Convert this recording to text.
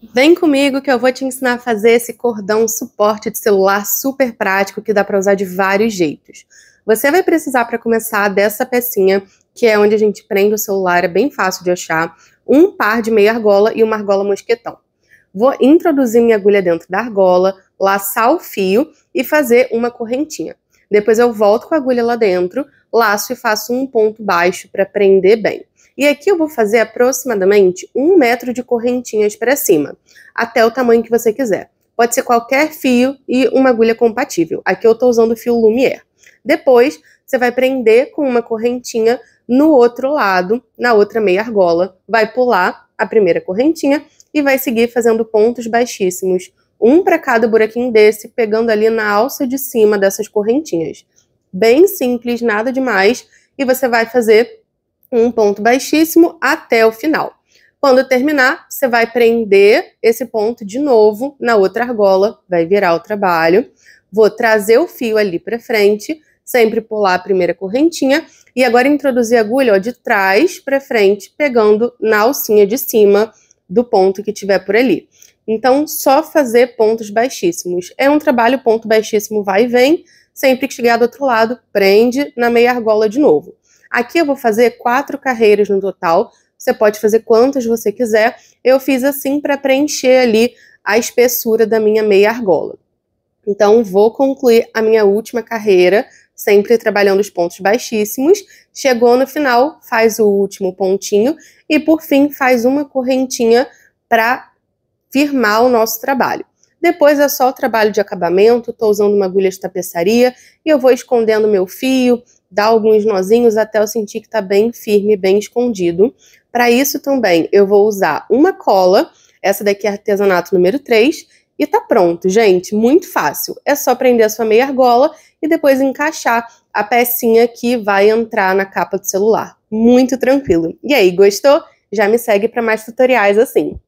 Vem comigo que eu vou te ensinar a fazer esse cordão suporte de celular super prático que dá para usar de vários jeitos. Você vai precisar para começar dessa pecinha, que é onde a gente prende o celular, é bem fácil de achar, um par de meia argola e uma argola mosquetão. Vou introduzir minha agulha dentro da argola, laçar o fio e fazer uma correntinha. Depois eu volto com a agulha lá dentro, laço e faço um ponto baixo para prender bem. E aqui eu vou fazer aproximadamente um metro de correntinhas para cima, até o tamanho que você quiser. Pode ser qualquer fio e uma agulha compatível. Aqui eu estou usando o fio Lumière. Depois, você vai prender com uma correntinha no outro lado, na outra meia argola. Vai pular a primeira correntinha e vai seguir fazendo pontos baixíssimos, um para cada buraquinho desse, pegando ali na alça de cima dessas correntinhas. Bem simples, nada demais, e você vai fazer um ponto baixíssimo até o final. Quando terminar, você vai prender esse ponto de novo na outra argola, vai virar o trabalho. Vou trazer o fio ali para frente, sempre pular a primeira correntinha e agora introduzir a agulha ó, de trás para frente, pegando na alcinha de cima do ponto que tiver por ali. Então, só fazer pontos baixíssimos. É um trabalho ponto baixíssimo vai e vem, sempre que chegar do outro lado, prende na meia argola de novo. Aqui eu vou fazer quatro carreiras no total. Você pode fazer quantas você quiser. Eu fiz assim para preencher ali a espessura da minha meia argola. Então, vou concluir a minha última carreira, sempre trabalhando os pontos baixíssimos. Chegou no final, faz o último pontinho e, por fim, faz uma correntinha para firmar o nosso trabalho. Depois é só o trabalho de acabamento, estou usando uma agulha de tapeçaria e eu vou escondendo meu fio, dar alguns nozinhos até eu sentir que está bem firme, bem escondido. Para isso também eu vou usar uma cola, essa daqui é artesanato número 3, e tá pronto, gente, muito fácil. É só prender a sua meia argola e depois encaixar a pecinha que vai entrar na capa do celular. Muito tranquilo. E aí, gostou? Já me segue para mais tutoriais assim.